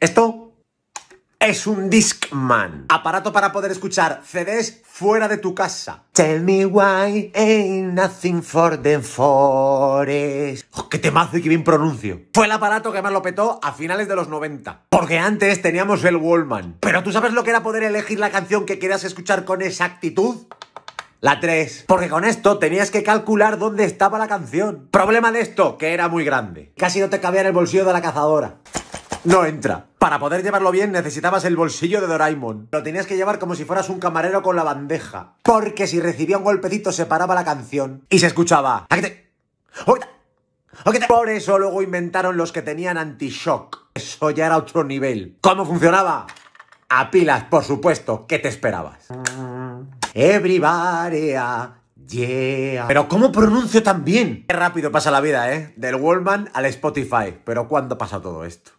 Esto es un Discman, aparato para poder escuchar CDs fuera de tu casa. Tell me why ain't nothing for the forest. Oh, ¡Qué temazo y qué bien pronuncio! Fue el aparato que más lo petó a finales de los 90. Porque antes teníamos el Wallman. Pero ¿tú sabes lo que era poder elegir la canción que querías escuchar con exactitud? La 3. Porque con esto tenías que calcular dónde estaba la canción. Problema de esto, que era muy grande. Casi no te cabía en el bolsillo de la cazadora. No entra. Para poder llevarlo bien necesitabas el bolsillo de Doraemon. Lo tenías que llevar como si fueras un camarero con la bandeja. Porque si recibía un golpecito se paraba la canción. Y se escuchaba... qué te... Por eso luego inventaron los que tenían anti-shock. Eso ya era otro nivel. ¿Cómo funcionaba? A pilas, por supuesto. ¿Qué te esperabas? Ah, yeah. Pero ¿cómo pronuncio tan bien? Qué rápido pasa la vida, ¿eh? Del Wallman al Spotify. Pero ¿cuándo pasa todo esto?